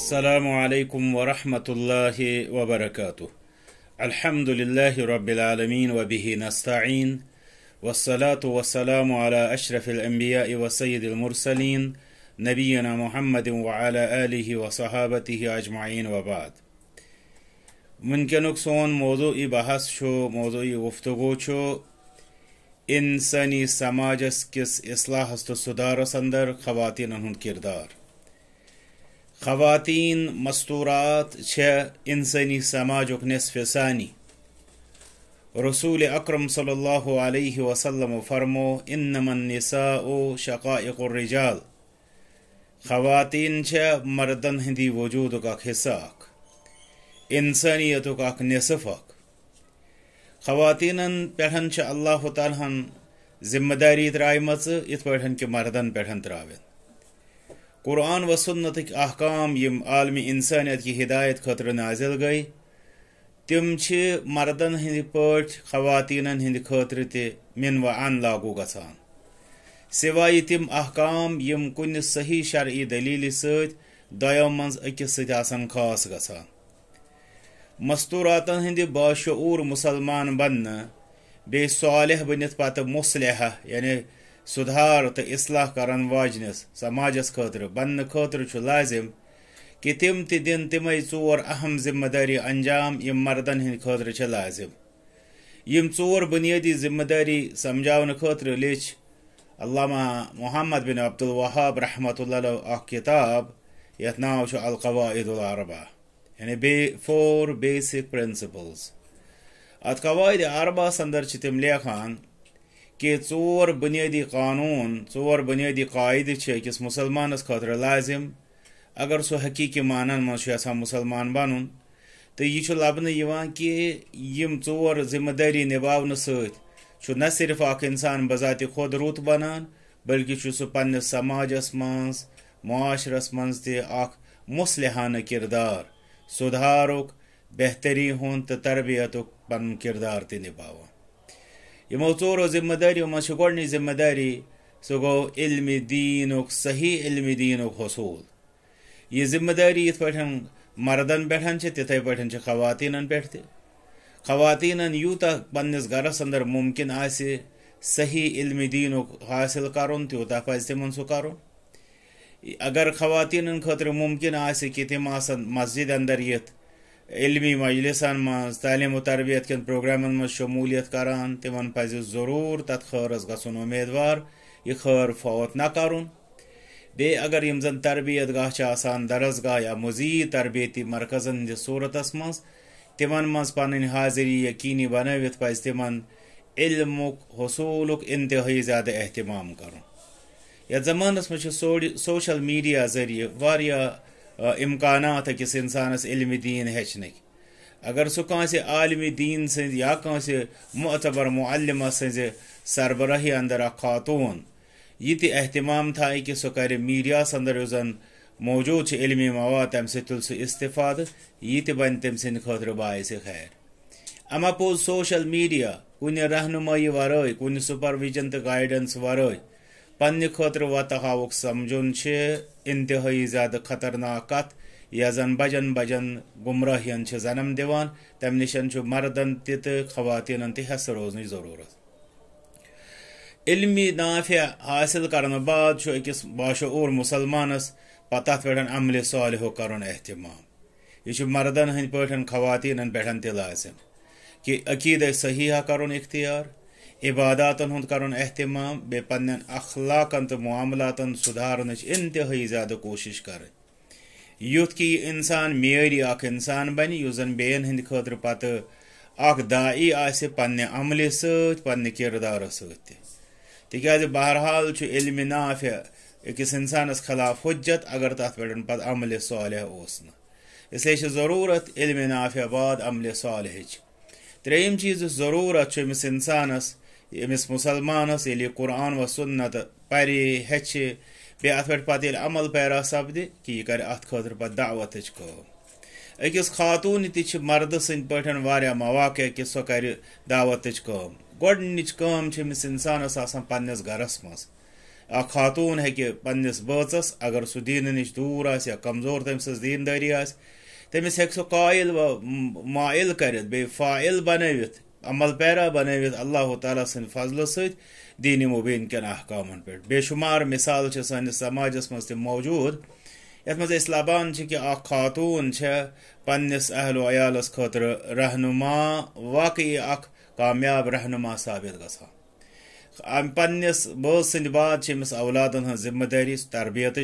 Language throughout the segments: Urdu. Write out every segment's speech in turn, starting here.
السلام عليكم ورحمة الله وبركاته الحمد لله رب العالمين وبه نستعين والصلاة والسلام على أشرف الأنبياء وسيد المرسلين نبينا محمد وعلى آله وصحابته أجمعين وبعد من كنوك سون موضوع بحث شو موضوع وفتغو شو إنساني سماجس کس اصلاح است و صدار سندر خواتین انہوں کردار خواتین مستورات چھ انسانی سماج نصف ثانی رسول اکرم صلی اللہ علیہ وسلم و فرمو ان النساء شقائق الرجال خواتین چھ مردن ہندی وجود کا حصہ انسانیت کا نصف خواتین پہ اللہ تعالی ذمہ داری ترائم ات پہ مردن پہ تراوین قرآن و سنتک احکام یم عالمی انسانیت کی ہدایت خطر نازل گئی تم مردن ہند پٹ خواتین ہند خاطر و ان لاگو گسان سوائے تم احکام یم کن صحیح شرعی دلیل ست اکس ست آسان خاص گسان مستوراتن ہند باشعور مسلمان بن صالح بنت پتہ مصلحہ یعنی سُدھار تہٕ اصلاح کَرن واجنِس سماجس خٲطرٕ بننہٕ خٲطرٕ چھُ لٲزِم کہِ تِم تہِ دِن تِمے ژور اہم ذِمہٕ دٲری انجام یِم مردن ہٕنٛدِ خٲطرٕ چھِ لٲزِم یِم ژور بُنیٲدی ذِمہٕ دٲری سمجاونہٕ خٲطرٕ لیٚچھ علامہ محمد بن عبدالوہاب رحمتہ اللہ اکھ کِتاب یَتھ ناو چھُ القواعد العربا یعنی بیٚیہِ فور بیسِک پرنسپٕلز اَتھ قواعد عرباہس انٛدر چھِ تِم لیکھان کہ بنیادی قانون ثور بدی قائد مسلمانس خاطر لازم اگر سو حقیقی مانچ یہ مسلمان بن تو یہ لبن کہ یہ ذمہ داری نباؤن ستھرف انسان بذات خود رت بنان بلکہ پنس سماجس ماشرس مسلحانہ کردار سدھارک بہتری ہند تربیت پن کردار تباؤ یہ موتور و ذمہ داری و مشغلنی ذمہ داری سو گو علم و صحیح علم دین و حصول یہ ذمہ داری یہ پہ مردن پہ تتھے پہ خواتین پہ خواتین یوتا پنس گرس اندر ممکن آس صحیح علم دینک حاصل کرن تیوتا پز تم سہ کر اگر خواتین خاطر ممکن آس کہ تم مسجد اندر یتھ علمی مجلسن تعلیم و تربیت کن پروگرامن مز شمولیت تمن تم ضرور تت خیرس گسن امیدوار یہ خیر فوت نہ نی اگر زن تربیت گاہ آسان درس درسگاہ یا مزید تربیتی مرکزن ہندس صورت مز تم پن حاضری یقینی بنوت تمن علم حصول انتہائی زیادہ اہتمام کرن زمانہ زمانس سو سوشل میڈیا ذریعہ واریہ امکانات اکس انسان علم دین ہچنک اگر سانس عالم دین یا انس معتبر معلمہ سن سربراہی اندر اخ خاتون یہ تہ احتمام تھا کہ سہ میڈیا اندر اس موجود علمی مواد تم سل سہ اصفاد یہ تنہ تم سند خاطر باعث خیر پوز سوشل میڈیا کن رہنمائ ون سپروجن تو گائیڈنس و پنہ خاطر وط ہاؤک سمجھن انتہائی زیادہ خطرناک کت یا زن بجن بجن زنم دیوان تم نشن مردن خواتین تہ حس روزن ضرورت علمی نافع حاصل کرنے بعد چھ اکس باشعور مسلمانس پتہ پت عمل صالح اہتمام یہ مردن ہند پا خواتین پہ لازم کہ عقیدہ صحیح کرن اختیار عباداتن ہند کرن احتمام پنن اخلاقن تو معاملاتن سدھارن انتہائی زیادہ کوشش کر یھ کہ یہ اسان معیاری اکسان بن خاطر پتہ ادای آنہ عمل ست کردار بہرحال علم نافع اکس انسان خلاف حجت اگر تر پہ عمل صالح اس لیے ضرورت علم نافع بعد عمل صالح تریم چیز ضرورت امس انسانس امس مسلمانس قرآن و سن نر ہی ات پہ عمل پیرا سپد کہ یہ کرعت کا اکس خاتون ترد سا مواقع کہ سر دعوت کا گڈنچ کا امس انسانس پنس گرس ماتون ہنس بھر سم دین نش دور آمزور تم سین داری تمس ہا مائل کری فائل بنوت عمل پیرا بنوت اللہ تعالیٰ فضل ست مبین کن پہ بے شمار مثال سماجس مز موجود یت مز لبان کہ اخ خاتون پنس اہل و عیالس خطر رہنما واقعی اخ کامیاب رہنما ثابت پنس سند بعد امس اولادن ہن ذمہ داری تربیت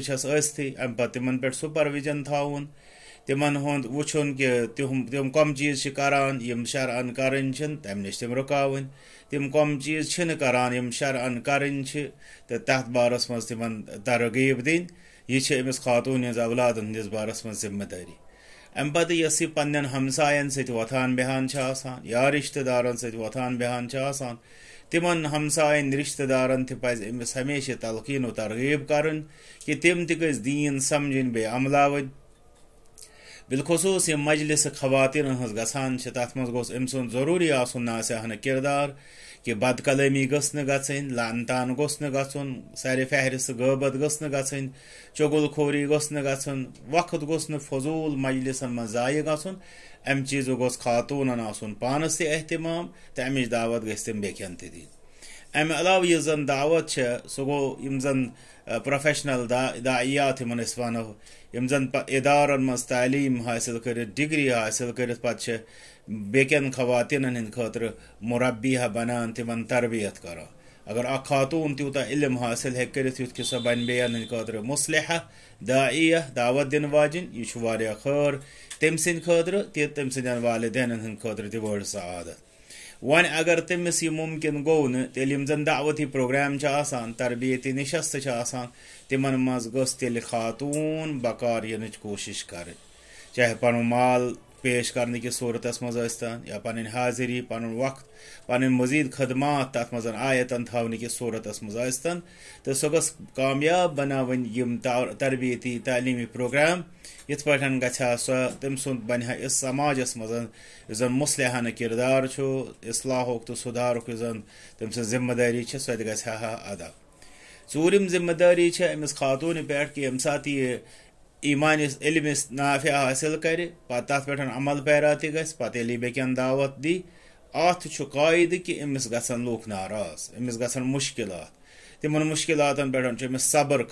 ام پہ تمن پہ سپروجن تاؤن تمن ہند وچن کہ تم کم چیز کران شر ان کرن تم نش تم رکاون تم کم چیز کران شر ان ترغیب دن یہ امس خاتون ہز اولادن ہندس بارس ذمہ داری ام امہ اس پن ہمسائن ست وتان بہان یا رشتہ دار وتھان بہان تمن ہمسائن رشتہ دارن امس ہمیشہ تلقین و ترغیب کر تم تھی دین سمجھن عملاون بالخصوص یہ مجلس خواتین ہز گسان مز گوس ام سن ضروری آسن نہ کردار کہ بد گس گھن لان گوس گھن سر فہرست غبت گس گھن خوری گوس گھن وقت گوس فضول مجلسن گھن ام چیزوں گوس خاتون آن پانس تہ اہتمام تو امچ دعوت گم تین ایم علاو یہ زن دعوت چھے سو گو یم زن پروفیشنل دعیات من اسوانو یم زن ادارن مز تعلیم حاصل کرد دگری حاصل کرد پات چھے بیکن خواتین ان ان خاطر مربی ہا بنا انتی تربیت کرو اگر اکھاتو انتی اتا علم حاصل ہے کرتی اتا کسا بین بیان ان خاطر مسلحہ دائیہ دعوت دن واجن یو چھو واری اکھار تمسین خاطر تیت تمسین جان والدین ان خاطر تی بہت سعادت وویں تمس یہ ممکن گو نیل دعوتی پروگرام تربیتی نشست تمہ مل خاتون بقار انشش کر چاہے پن مال پیش کی صورت مزت یا پن حاضری پن وقت پن مزید خدمات تک من آیتن کی صورت مزتن تو سو گھ کامیاب بنا و تربیتی تعلیمی پروگرام تم سم سا اس سماجس مزا مسلحانہ کردار اصلاح تو سدھاروں تم ذمہ داری سو ہا ادا ظریم ذمہ داری امس خاتون پہ ساتھ یہ ایمان اس علم اس نافع حاصل عمل پیرا تیل یہ بیعوت قائد کہ لوک ناراض امس گشکلات تم مشکلات صبر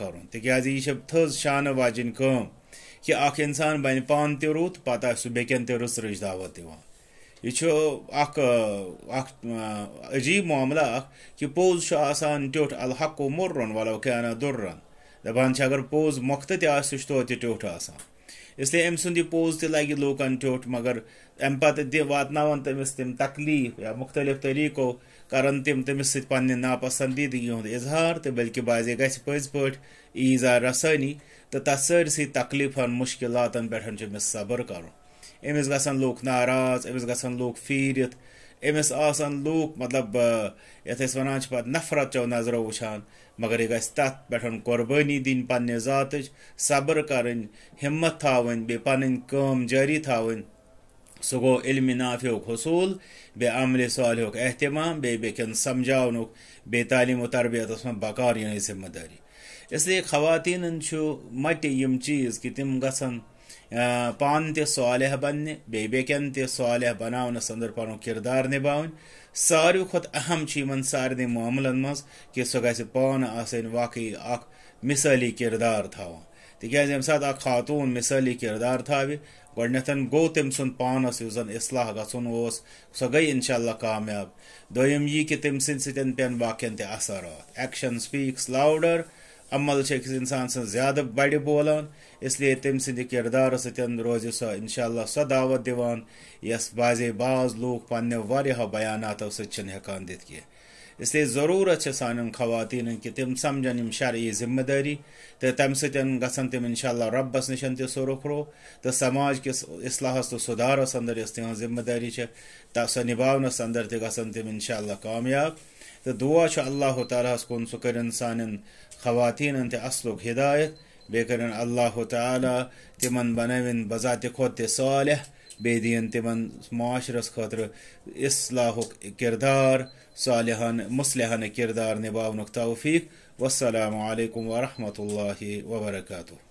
تھز شانہ واجن کم کہ انسان بن پان تہ رت پہ بیچ رج دعوت د عجیب معاملہ اخہ آسان ٹوٹھ الحق مرن ولو نا درن دپان اگر پوز مختت تہ س توہ آسان اس لیے ام تہِ تک لکن ٹیوٚٹھ مگر امت واتن تمس تکلیف یا مختلف طریقوں کران تم تمس سنہ نا پسندیدگی اظہار تو بلکہ باضی گس پز پا سٲرسٕے رسحنی تو پٮ۪ٹھ تکلیفن مشکلات صبر گژھن لوگ ناراض امس گھن لو پھیٖرِتھ امس لوگ مطلب نفرت چو نظرو وچان مگر یہ پٮ۪ٹھ قربانی دِنۍ پنٛنہِ ذاتٕچ صبر کرمت تھوڑی پی جاری تا سو علم نافی حصول بیے عمل احتمام اہتمام بیٚیہِ بی سمجھانک بیٚیہِ تعلیم و تربیت اس بقار ذِمہٕ دٲری اِسلیے اس چھُ خواتین یِم چیز کہِ تم گژھن پان تہ صالح بننہ بیٚیہِ بیٚکٮ۪ن تہِ صالح بناونہٕ سنٛدر پنُن کِردار نِباوٕنۍ ساروی کھۄتہٕ اہم چھُ یِمن سارنٕے معاملن منٛز کہِ سۄ گژھِ پانہٕ آسٕنۍ واقعی اکھ مِثٲلی کِردار تھاوان تِکیازِ ییٚمہِ ساتہٕ اکھ خاتوٗن مِثٲلی کِردار تھاوِ گۄڈنٮ۪تھ گوٚو تٔمۍ سُنٛد پانَس یُس زَن اصلاح گژھُن اوس سۄ گٔے اِنشاء اللہ کامیاب دوٚیِم یی کہِ تٔمۍ سٕنٛدۍ سۭتۍ پٮ۪ن باقین تہِ اثرات ایکشن سپیٖکس لاوڈر عمل انسان سن زیادہ بڑ بولان اس لیے تم سند کردار سن روز سو انشاء اللہ سو دعوت یس باز باز لوگ پنہ و بیانات سن دت کی اس لیے ضرورت سان خواتین کہ سمجھن شرعی ذمہ داری تو تم تمہ گھن تم انشاء اللہ ربس نشن تہ سرخ رو تو سماج کس اصلاح تو سدھارس اندر اس ذمہ داری تہ گھن تم انشاء اللہ کامیاب تو دعا اللہ تعالیٰس کن سہ سان خواتین تصلک ہدایت بی کرین اللہ تعالیٰ تم بن بذات صالح بی تم معاشرس خاطر اصلاح کردار صالحان مسلحانہ کردار نباؤن توفیق والسلام علیکم ورحمۃ اللہ وبرکاتہ